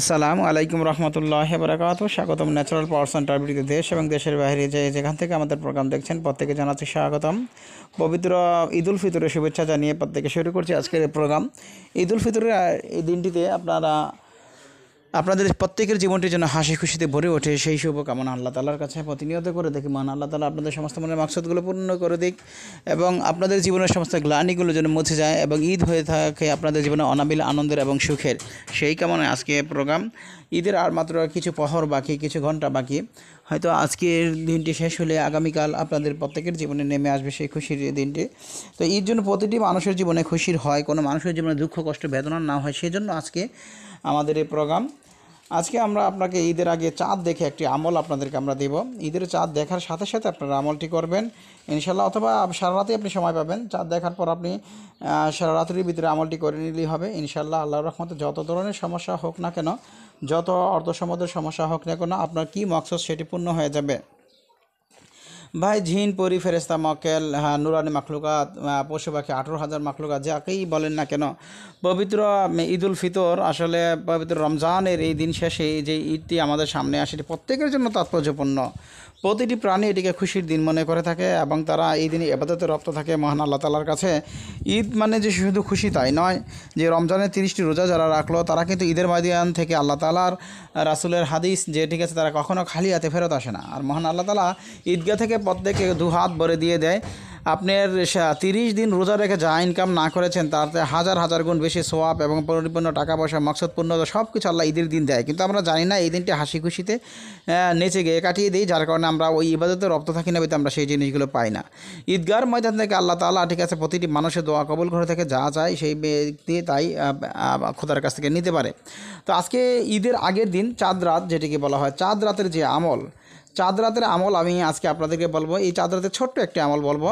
আসসালামু আলাইকুম রহমতুল্লাহ বরাকাত স্বাগতম ন্যাচারাল সেন্টার টাইব্রিটিতে দেশ এবং দেশের বাইরে যে যেখান থেকে আমাদের প্রোগ্রাম দেখছেন প্রত্যেকে জানাচ্ছি স্বাগতম পবিত্র ঈদুল ফিতরের শুভেচ্ছা জানিয়ে প্রত্যেকে শুরু করছি আজকের প্রোগ্রাম ঈদুল ফিতরের এই দিনটিতে আপনারা আপনাদের প্রত্যেকের জীবনটি যেন হাসি খুশিতে ভরে ওঠে সেই শুভকামনা আল্লাহ তালার কাছে প্রতিনিয়ত করে দেখি মান আল্লাহ তালা আপনাদের সমস্ত মনের মাকসদগুলো পূর্ণ করে দিক এবং আপনাদের জীবনের সমস্ত গ্লানিগুলো যেন মুছে যায় এবং ঈদ হয়ে থাকে আপনাদের জীবনে অনাবিল আনন্দের এবং সুখের সেই কামনায় আজকে প্রোগ্রাম ঈদের আর মাত্র কিছু পহর বাকি কিছু ঘন্টা বাকি হয়তো আজকের দিনটি শেষ হলে আগামীকাল আপনাদের প্রত্যেকের জীবনে নেমে আসবে সেই খুশির দিনটি তো ঈদ জন্য প্রতিটি মানুষের জীবনে খুশির হয় কোনো মানুষের জীবনে দুঃখ কষ্ট বেদনা না হয় সেজন্য আজকে আমাদের এই প্রোগ্রাম আজকে আমরা আপনাকে ঈদের আগে চাঁদ দেখে একটি আমল আপনাদেরকে আমরা দেব ঈদের চাঁদ দেখার সাথে সাথে আপনারা আমলটি করবেন ইনশাল্লাহ অথবা সারা রাতে আপনি সময় পাবেন চাঁদ দেখার পর আপনি সারা রাত্রির ভিতরে আমলটি করে নিলেই হবে ইনশাল্লাহ আল্লাহ রহমতে যত ধরনের সমস্যা হোক না কেন যত অর্থ সমুদ্রের সমস্যা হোক না কেন আপনার কী মকসদ সেটি পূর্ণ হয়ে যাবে ভাই ঝিন পরি ফেরেস্তা মকেল হ্যাঁ নুরানি মাখলুকাত পশু পাখি আঠেরো হাজার মাখলুকাত যাকেই বলেন না কেন পবিত্র ঈদুল ফিতর আসলে পবিত্র রমজানের এই দিন শেষে যে ঈদটি আমাদের সামনে আসে এটি প্রত্যেকের জন্য তাৎপর্যপূর্ণ প্রতিটি প্রাণী এটিকে খুশির দিন মনে করে থাকে এবং তারা এই দিনে এবাদতে রপ্ত থাকে মহান আল্লাহ তালার কাছে ঈদ মানে যে শুধু খুশি তাই নয় যে রমজানের তিরিশটি রোজা যারা রাখলো তারা কিন্তু ঈদের মাদিয়ান থেকে আল্লাহ তালার রাসুলের হাদিস যে ঠিক আছে তারা কখনও খালি হাতে ফেরত আসে না আর মহান আল্লাহ তালা ঈদগাহ থেকে প্রত্যেকে দু হাত ভরে দিয়ে দেয় আপনার তিরিশ দিন রোজা রেখে যা ইনকাম না করেছেন তাতে হাজার হাজার গুণ বেশি সোয়াব এবং পরিপূর্ণ টাকা পয়সা মকসদপূর্ণ সব কিছু আল্লাহ ঈদের দিন দেয় কিন্তু আমরা জানি না এই দিনটি হাসি খুশিতে নেচে গিয়ে কাটিয়ে দিই যার কারণে আমরা ওই ইবাদতে রপ্ত থাকি না বলতে আমরা সেই জিনিসগুলো পাই না ঈদগার ময়দান থেকে আল্লাহ তালা ঠিক আছে প্রতিটি মানুষের দোয়া কবল করে থেকে যা চায় সেই ব্যক্তি তাই খোদার কাছ থেকে নিতে পারে তো আজকে ঈদের আগের দিন চাঁদ রাত যেটিকে বলা হয় চাঁদ রাতের যে আমল চাঁদ রাতের আমল আমি আজকে আপনাদেরকে বলবো এই চাঁদ রাতের ছোট্ট একটি আমল বলবো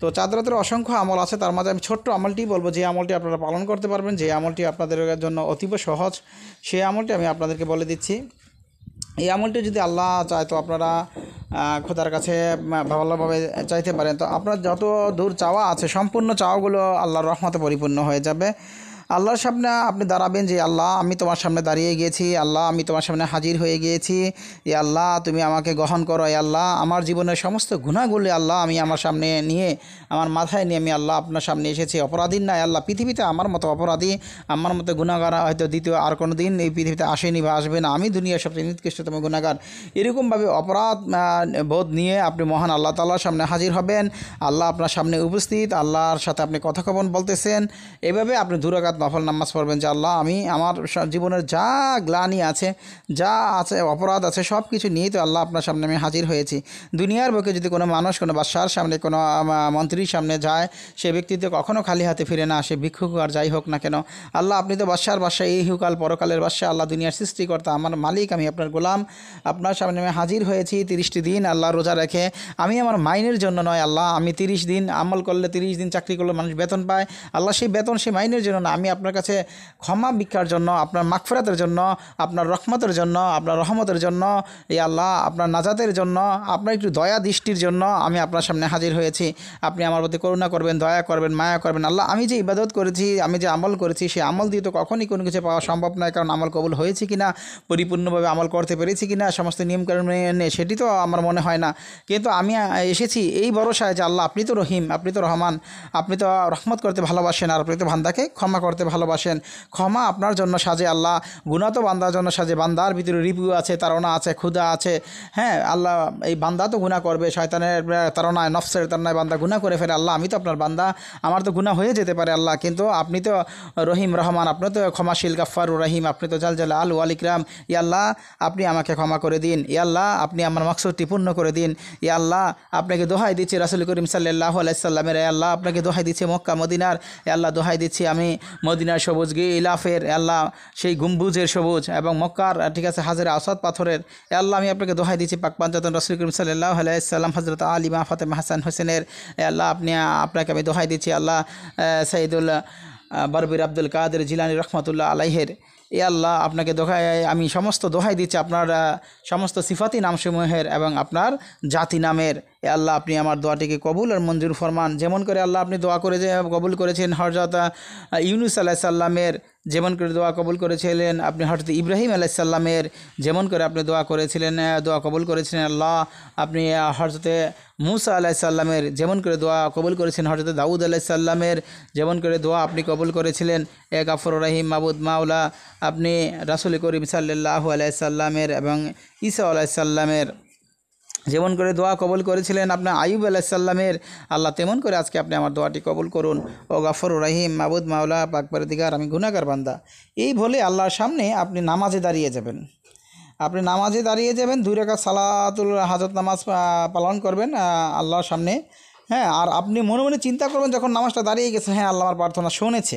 তো চাঁদ রাতের অসংখ্য আমল আছে তার মাঝে আমি ছোট্ট আমলটি বলবো যে আমলটি আপনারা পালন করতে পারবেন যে আমলটি আপনাদের জন্য অতীব সহজ সেই আমলটি আমি আপনাদেরকে বলে দিচ্ছি এই আমলটি যদি আল্লাহ চায় তো আপনারা খোদার কাছে ভালোভাবে চাইতে পারেন তো আপনার যত দূর চাওয়া আছে সম্পূর্ণ চাওয়াগুলো আল্লাহর রহমতে পরিপূর্ণ হয়ে যাবে আল্লাহর সামনে আপনি দাঁড়াবেন যে আল্লাহ আমি তোমার সামনে দাঁড়িয়ে গিয়েছি আল্লাহ আমি তোমার সামনে হাজির হয়ে গিয়েছি এ আল্লাহ তুমি আমাকে গ্রহণ করো এ আল্লাহ আমার জীবনের সমস্ত গুণাগুলি আল্লাহ আমি আমার সামনে নিয়ে আমার মাথায় নিয়ে আমি আল্লাহ আপনার সামনে এসেছি অপরাধীর না আল্লাহ পৃথিবীতে আমার মতো অপরাধী আমার মতো গুণাগার হয়তো দ্বিতীয় আর কোনো দিন এই পৃথিবীতে আসেনি বা আসবে না আমি দুনিয়ার সবচেয়ে নিকৃষ্টতম গুণাগার এরকমভাবে অপরাধ বোধ নিয়ে আপনি মহান আল্লাহ তাল্লাহর সামনে হাজির হবেন আল্লাহ আপনার সামনে উপস্থিত আল্লাহর সাথে আপনি কথা কথোপকথন বলতেছেন এভাবে আপনি দুরাকাত নফল নামাজ পড়বেন যে আল্লাহ আমি আমার জীবনের যা গ্লানি আছে যা আছে অপরাধ আছে সব কিছু নিয়ে তো আল্লাহ আপনার সামনে আমি হাজির হয়েছি দুনিয়ার বুকে যদি কোনো মানুষ কোনো বাদশার সামনে কোনো মন্ত্রীর সামনে যায় সে ব্যক্তি তো কখনও খালি হাতে ফিরে না আসে ভিক্ষুক আর যাই হোক না কেন আল্লাহ আপনি তো বাদশার বাদশাহ এই হুকাল পরকালের বাদশাহ আল্লাহ দুনিয়ার সৃষ্টিকর্তা আমার মালিক আমি আপনার গোলাম আপনার সামনে আমি হাজির হয়েছি তিরিশটি দিন আল্লাহ রোজা রেখে আমি আমার মাইনের জন্য নয় আল্লাহ আমি তিরিশ দিন আমল করলে তিরিশ দিন চাকরি করলে মানুষ বেতন পায় আল্লাহ সেই বেতন সেই মাইনের জন্য না আমি আপনার কাছে ক্ষমা ভিক্ষার জন্য আপনার মাকফেরাতের জন্য আপনার রহমতের জন্য আপনার রহমতের জন্য এই আল্লাহ আপনার নাজাতের জন্য আপনার একটু দয়া দৃষ্টির জন্য আমি আপনার সামনে হাজির হয়েছি আপনি আমার প্রতি করুণা করবেন দয়া করবেন মায়া করবেন আল্লাহ আমি যে ইবাদত করেছি আমি যে আমল করেছি সেই আমল দিয়ে তো কখনই কোনো কিছু পাওয়া সম্ভব নয় কারণ আমল কবুল হয়েছে কি না পরিপূর্ণভাবে আমল করতে পেরেছি কি না সমস্ত নিয়মকানুন মেনে সেটি তো আমার মনে হয় না কিন্তু আমি এসেছি এই ভরসায় যে আল্লাহ আপনি তো রহিম আপনি তো রহমান আপনি তো রহমত করতে ভালোবাসেন আর আপনি তো ভান্দাকে ক্ষমা করতে করতে ভালোবাসেন ক্ষমা আপনার জন্য সাজে আল্লাহ গুণাত বান্দার জন্য সাজে বান্দার ভিতরে রিভিউ আছে তারা আছে ক্ষুদা আছে হ্যাঁ আল্লাহ এই বান্দা তো গুণা করবে শয়তানের তারনায় নফসের তারনায় বান্দা গুণা করে ফেলে আল্লাহ আমি তো আপনার বান্দা আমার তো গুণা হয়ে যেতে পারে আল্লাহ কিন্তু আপনি তো রহিম রহমান আপনি তো ক্ষমাশীল গাফারুর রহিম আপনি তো জাল আলু আল ওয়ালিকরাম ইয়াল্লাহ আপনি আমাকে ক্ষমা করে দিন ইয়াল্লাহ আপনি আমার মাকসুদটি পূর্ণ করে দিন ইয়াল্লাহ আপনাকে দোহাই দিচ্ছি রাসুল করিম সাল্লাহ আলাইসাল্লামের আল্লাহ আপনাকে দোহাই দিচ্ছি মক্কা মদিনার আল্লাহ দোহাই দিচ্ছি আমি মদিনার সবুজ গে ইলাফের আল্লাহ সেই গুম্বুজের সবুজ এবং মক্কার ঠিক আছে হাজারে আসাদ পাথরের আল্লাহ আমি আপনাকে দোহাই দিচ্ছি পাক পাঞ্জাতন রসুল করিম সাল্লাহ আলাইসাল্লাম হজরত আলিমা ফাতেমা হাসান হোসেনের আল্লাহ আপনি আপনাকে আমি দোহাই দিচ্ছি আল্লাহ সঈদুল্লাহ বারবির আব্দুল কাদের জিলানি রহমতুল্লাহ আলাইহের এ আল্লাহ আপনাকে দোহায় আমি সমস্ত দোহাই দিচ্ছি আপনার সমস্ত সিফাতি নামসমূহের এবং আপনার জাতি নামের এ আল্লাহ আপনি আমার দোয়াটিকে কবুল আর মঞ্জুর ফরমান যেমন করে আল্লাহ আপনি দোয়া করে যে কবুল করেছেন হরজাত ইউনুস আল্লাহ সাল্লামের যেমন করে দোয়া কবুল করেছিলেন আপনি হঠাৎ ইব্রাহিম আলাইসাল্লামের যেমন করে আপনি দোয়া করেছিলেন দোয়া কবুল করেছিলেন আল্লাহ আপনি হঠাৎ মুসা আলাইসাল্লামের যেমন করে দোয়া কবুল করেছেন হঠাৎ দাউদ আলাইসাল্লামের যেমন করে দোয়া আপনি কবুল করেছিলেন এ গাফর রাহিম মাবুদ মাওলা আপনি রাসুল করিম সাল্লাহ আলাইসাল্লামের এবং ঈসা আলাইসাল্লামের যেমন করে দোয়া কবল করেছিলেন আপনার আইব আলাহিসাল্লামের আল্লাহ তেমন করে আজকে আপনি আমার দোয়াটি কবল করুন ও গাফর রাহিম মাবুদ মাওলা পাকবার দিগার আমি গুনাগার বান্দা এই বলে আল্লাহর সামনে আপনি নামাজে দাঁড়িয়ে যাবেন আপনি নামাজে দাঁড়িয়ে যাবেন দুই রেখা সালাতুল হাজত নামাজ পালন করবেন আল্লাহর সামনে হ্যাঁ আর আপনি মনে মনে চিন্তা করবেন যখন নামাজটা দাঁড়িয়ে গেছে হ্যাঁ আল্লাহ আমার প্রার্থনা শুনেছে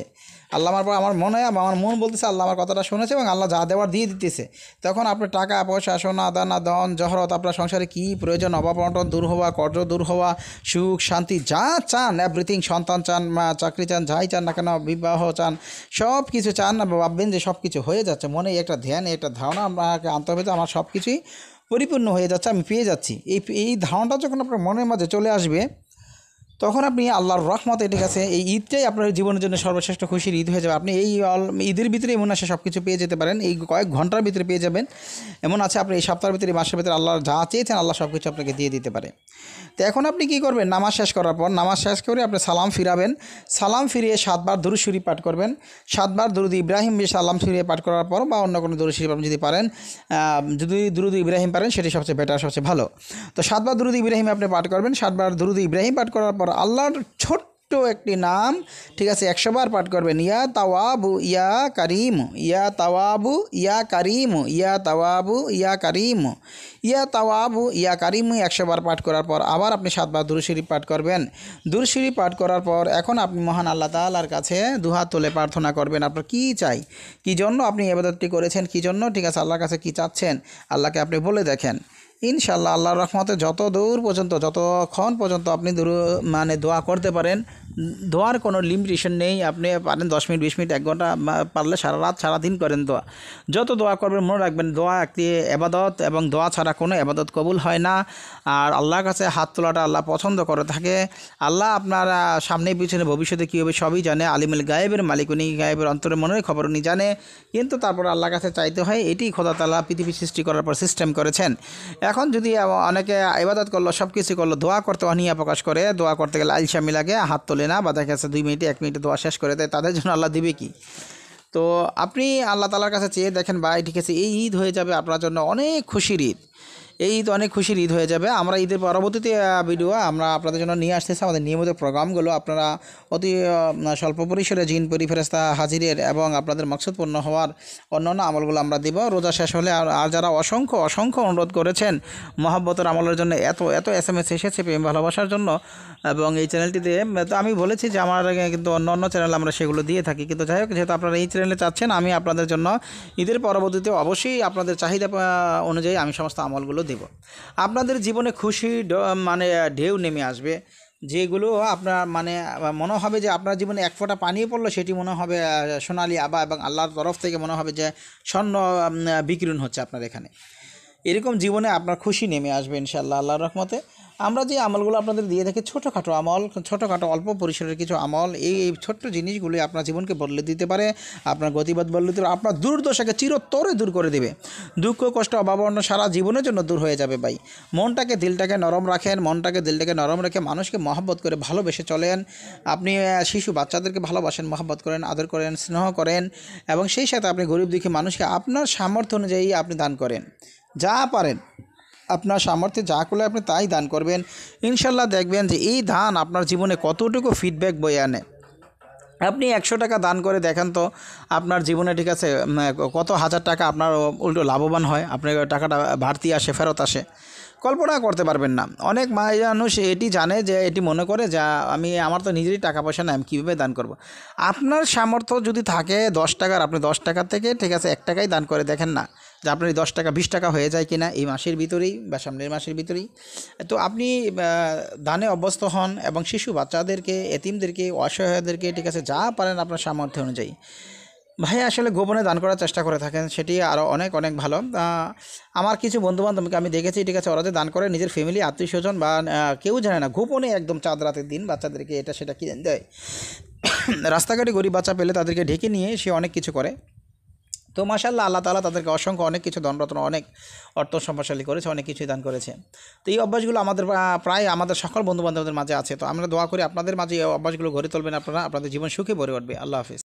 আল্লাহ আমার আমার মনে হয় আমার মন বলতেছে আল্লাহ আমার কথাটা শুনেছে এবং আল্লাহ যা দেওয়ার দিয়ে দিতেছে তখন আপনার টাকা পয়সা সোনা দানা দন জহরত আপনার সংসারে কী প্রয়োজন অভাব অনটন দূর হওয়া কর্য দূর হওয়া সুখ শান্তি যা চান এভরিথিং সন্তান চান মা চাকরি চান যাই চান না কেন বিবাহ চান সব কিছু চান না ভাববেন যে সব কিছু হয়ে যাচ্ছে মনে একটা ধ্যান একটা ধারণা আমাকে আনতে হবে যে আমার সব কিছুই পরিপূর্ণ হয়ে যাচ্ছে আমি পেয়ে যাচ্ছি এই এই ধারণাটা যখন আপনার মনের মাঝে চলে আসবে তখন আপনি আল্লাহর রহমত এটি কাছে এই ঈদটাই আপনার জীবনের জন্য সর্বশ্রেষ্ঠ খুশির ঈদ হয়ে যাবে আপনি এই ঈদের ভিতরে এমন আসে সব কিছু পেয়ে যেতে পারেন এই কয়েক ঘন্টার ভিতরে পেয়ে যাবেন এমন আছে আপনি এই সপ্তাহের ভিতরে মাসের ভিতরে আল্লাহ যা চেয়েছেন আল্লাহ সব কিছু আপনাকে দিয়ে দিতে পারে তো এখন আপনি কি করবেন নামাজ শেষ করার পর নামাজ শেষ করে আপনি সালাম ফিরাবেন সালাম ফিরিয়ে সাতবার দুরু শুরি পাঠ করবেন সাতবার দুরুদ ইব্রাহিম সালাম ফিরিয়ে পাঠ করার পর বা অন্য কোনো দুরু শরীফ আপনি যদি পারেন যদি দুরুদ ইব্রাহিম পারেন সেটি সবচেয়ে বেটার সবচেয়ে ভালো তো সাতবার দুরুদ ইব্রাহিম আপনি পাঠ করবেন সাতবার দুরুদ ইব্রাহিম পাঠ করার পর তারপর আল্লাহর ছোট্ট ছোট্ট একটি নাম ঠিক আছে একশো বার পাঠ করবেন ইয়া তাওয়াবু ইয়া করিম ইয়া তাওয়াবু ইয়া করিম ইয়া তাওয়াবু ইয়া করিম ইয়া তাওয়াবু ইয়া করিম একশো বার পাঠ করার পর আবার আপনি সাতবার দুরুশিরি পাঠ করবেন দুরুশিরি পাঠ করার পর এখন আপনি মহান আল্লাহ তালার কাছে দুহাত তুলে প্রার্থনা করবেন আপনার কী চাই কী জন্য আপনি এবাদতটি করেছেন কী জন্য ঠিক আছে আল্লাহর কাছে কী চাচ্ছেন আল্লাহকে আপনি বলে দেখেন ইনশাল্লাহ আল্লাহর রহমতে যত দূর পর্যন্ত যতক্ষণ পর্যন্ত আপনি দূর মানে দোয়া করতে পারেন দোয়ার কোনো লিমিটেশন নেই আপনি পারেন দশ মিনিট বিশ মিনিট এক ঘন্টা পারলে সারা রাত সারাদিন করেন দোয়া যত দোয়া করবেন মনে রাখবেন দোয়া একটি আবাদত এবং দোয়া ছাড়া কোনো আবাদত কবুল হয় না আর আল্লাহর কাছে হাত তোলাটা আল্লাহ পছন্দ করে থাকে আল্লাহ আপনার সামনে পিছনে ভবিষ্যতে কী হবে সবই জানে আলিমুল গায়েবের মালিক উনি গায়েবের অন্তরে মনের খবর উনি জানে কিন্তু তারপর আল্লাহর কাছে চাইতে হয় এটি খোদা তালা পৃথিবী সৃষ্টি করার পর সিস্টেম করেছেন এখন যদি অনেকে আবাদত করলো সব কিছু করলো দোয়া করতে অনিয়া প্রকাশ করে দোয়া করতে গেলে আলসামি লাগে হাত তোলে দেয় না বা দেখা যাচ্ছে দুই মিনিটে এক মিনিটে দোয়া শেষ করে দেয় তাদের জন্য আল্লাহ দিবে কি তো আপনি আল্লাহ তালার কাছে চেয়ে দেখেন ভাই ঠিক আছে এই ঈদ হয়ে যাবে আপনার জন্য অনেক খুশির ঈদ এই ঈদ অনেক খুশির ঈদ হয়ে যাবে আমরা ঈদের পরবর্তীতে ভিডিও আমরা আপনাদের জন্য নিয়ে আসতেছি আমাদের নিয়মিত প্রোগ্রামগুলো আপনারা অতি স্বল্প পরিসরে জিন পরিফেরস্তা হাজিরের এবং আপনাদের মকসদপূর্ণ হওয়ার অন্যান্য আমলগুলো আমরা দিব রোজা শেষ হলে আর যারা অসংখ্য অসংখ্য অনুরোধ করেছেন মহাব্বতের আমলের জন্য এত এত এস এম এস এসেছে প্রেম ভালোবাসার জন্য এবং এই চ্যানেলটিতে তো আমি বলেছি যে আমার কিন্তু অন্য অন্য চ্যানেল আমরা সেগুলো দিয়ে থাকি কিন্তু যাই হোক যেহেতু আপনারা এই চ্যানেলে চাচ্ছেন আমি আপনাদের জন্য ঈদের পরবর্তীতে অবশ্যই আপনাদের চাহিদা অনুযায়ী আমি সমস্ত আমলগুলো দেব আপনাদের জীবনে খুশি মানে ঢেউ নেমে আসবে যেগুলো আপনার মানে মনে হবে যে আপনার জীবনে এক ফোঁটা পানিয়ে পড়লো সেটি মনে হবে সোনালি আবা এবং আল্লাহর তরফ থেকে মনে হবে যে স্বর্ণ বিকিরণ হচ্ছে আপনার এখানে এরকম জীবনে আপনার খুশি নেমে আসবে ইনশাল্লাহ আল্লাহর রহমতে আমরা যে আমলগুলো আপনাদের দিয়ে থাকি ছোটোখাটো আমল ছোটোখাটো অল্প পরিসরের কিছু আমল এই এই ছোট্ট জিনিসগুলি আপনার জীবনকে বদলে দিতে পারে আপনার গতিবাদ বদলে দিতে পারে আপনার দুর্দশাকে চিরতরে দূর করে দেবে দুঃখ কষ্ট অন্য সারা জীবনের জন্য দূর হয়ে যাবে ভাই মনটাকে দিলটাকে নরম রাখেন মনটাকে দিলটাকে নরম রেখে মানুষকে মহব্বত করে ভালোবেসে চলেন আপনি শিশু বাচ্চাদেরকে ভালোবাসেন মহব্বত করেন আদর করেন স্নেহ করেন এবং সেই সাথে আপনি গরিব দুঃখী মানুষকে আপনার সামর্থ্য অনুযায়ী আপনি দান করেন যা পারেন আপনার সামর্থ্যে যা করলে আপনি তাই দান করবেন ইনশাল্লাহ দেখবেন যে এই দান আপনার জীবনে কতটুকু ফিডব্যাক বয়ে আনে আপনি একশো টাকা দান করে দেখান তো আপনার জীবনে ঠিক আছে কত হাজার টাকা আপনার উল্টো লাভবান হয় আপনার টাকাটা বাড়তি আসে ফেরত আসে কল্পনা করতে পারবেন না অনেক মানুষ এটি জানে যে এটি মনে করে যা আমি আমার তো নিজেরই টাকা পয়সা নেই আমি কীভাবে দান করব। আপনার সামর্থ্য যদি থাকে দশ টাকার আপনি দশ টাকা থেকে ঠিক আছে এক টাকাই দান করে দেখেন না যে আপনার এই দশ টাকা বিশ টাকা হয়ে যায় কিনা এই মাসের ভিতরেই বা সামনের মাসের ভিতরেই তো আপনি দানে অভ্যস্ত হন এবং শিশু বাচ্চাদেরকে এতিমদেরকে অসহায়দেরকে ঠিক আছে যা পারেন আপনার সামর্থ্য অনুযায়ী ভাই আসলে গোপনে দান করার চেষ্টা করে থাকেন সেটি আরও অনেক অনেক ভালো আমার কিছু বন্ধুবান্ধবকে আমি দেখেছি ঠিক আছে ওরা যে দান করে নিজের ফ্যামিলি আত্মীয় স্বজন বা কেউ জানে না গোপনে একদম চাঁদ রাতের দিন বাচ্চাদেরকে এটা সেটা কিনে দেয় রাস্তাঘাটে গরিব বাচ্চা পেলে তাদেরকে ঢেকে নিয়ে সে অনেক কিছু করে তো মাসাল্লাহ আল্লাহ তালা তাদেরকে অসংখ্য অনেক কিছু দণ্ডরত্ন অনেক অর্থ সম্পদশালী করেছে অনেক কিছুই দান করেছে তো এই অভ্যাসগুলো আমাদের প্রায় আমাদের সকল বন্ধুবান্ধবদের মাঝে আছে তো আমরা দোয়া করি আপনাদের মাঝে এই অভ্যাসগুলো গড়ে তুলবেন আপনারা আপনাদের জীবন সুখে ভরে উঠবে আল্লাহ হাফিজ